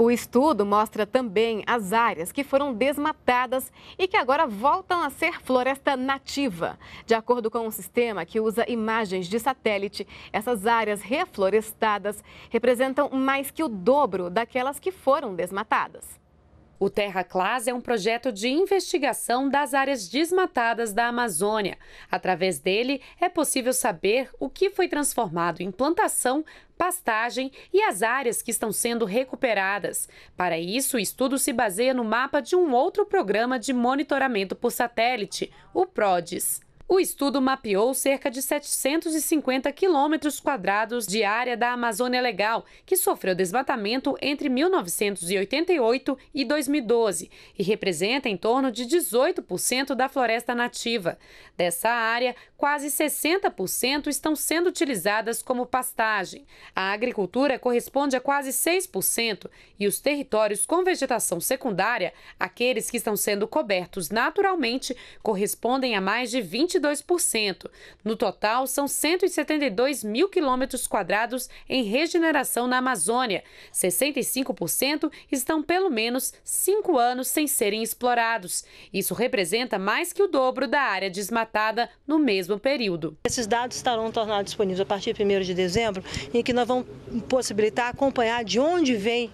O estudo mostra também as áreas que foram desmatadas e que agora voltam a ser floresta nativa. De acordo com um sistema que usa imagens de satélite, essas áreas reflorestadas representam mais que o dobro daquelas que foram desmatadas. O Terra Class é um projeto de investigação das áreas desmatadas da Amazônia. Através dele, é possível saber o que foi transformado em plantação, pastagem e as áreas que estão sendo recuperadas. Para isso, o estudo se baseia no mapa de um outro programa de monitoramento por satélite, o PRODES. O estudo mapeou cerca de 750 quilômetros quadrados de área da Amazônia Legal, que sofreu desmatamento entre 1988 e 2012 e representa em torno de 18% da floresta nativa. Dessa área, quase 60% estão sendo utilizadas como pastagem. A agricultura corresponde a quase 6% e os territórios com vegetação secundária, aqueles que estão sendo cobertos naturalmente, correspondem a mais de 20 22%. No total, são 172 mil quilômetros quadrados em regeneração na Amazônia. 65% estão pelo menos cinco anos sem serem explorados. Isso representa mais que o dobro da área desmatada no mesmo período. Esses dados estarão tornados disponíveis a partir de 1 de dezembro, em que nós vamos possibilitar acompanhar de onde vem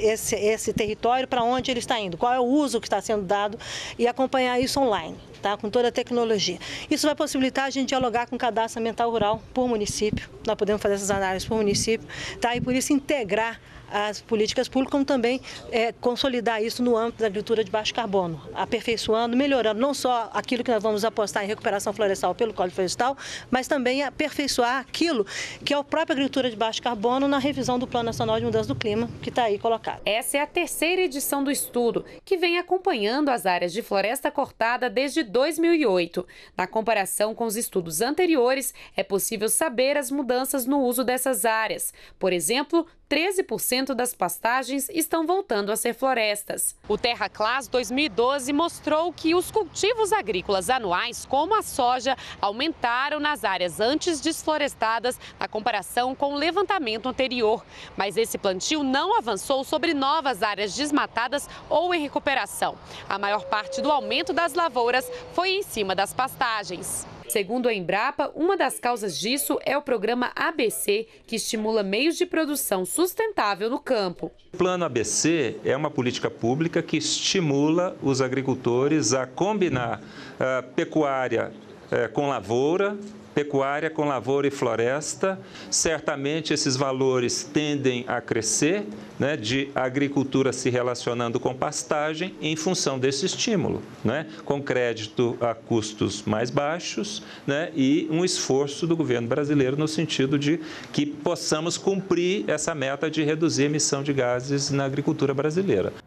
esse, esse território, para onde ele está indo, qual é o uso que está sendo dado e acompanhar isso online, tá? com toda a tecnologia tecnologia. Isso vai possibilitar a gente dialogar com o cadastro ambiental rural por município, nós podemos fazer essas análises por município, tá? e por isso integrar as políticas públicas, como também é, consolidar isso no âmbito da agricultura de baixo carbono, aperfeiçoando, melhorando não só aquilo que nós vamos apostar em recuperação florestal pelo Código Florestal, mas também aperfeiçoar aquilo que é a própria agricultura de baixo carbono na revisão do Plano Nacional de Mudança do Clima, que está aí colocado. Essa é a terceira edição do estudo, que vem acompanhando as áreas de floresta cortada desde 2008. Na comparação com os estudos anteriores, é possível saber as mudanças no uso dessas áreas. Por exemplo, 13% das pastagens estão voltando a ser florestas. O Terra Class 2012 mostrou que os cultivos agrícolas anuais, como a soja, aumentaram nas áreas antes desflorestadas na comparação com o levantamento anterior. Mas esse plantio não avançou sobre novas áreas desmatadas ou em recuperação. A maior parte do aumento das lavouras foi em cima das pastagens. Segundo a Embrapa, uma das causas disso é o programa ABC, que estimula meios de produção sustentável no campo. O Plano ABC é uma política pública que estimula os agricultores a combinar a ah, pecuária é, com lavoura, pecuária com lavoura e floresta. Certamente esses valores tendem a crescer, né, de agricultura se relacionando com pastagem em função desse estímulo, né, com crédito a custos mais baixos né, e um esforço do governo brasileiro no sentido de que possamos cumprir essa meta de reduzir a emissão de gases na agricultura brasileira.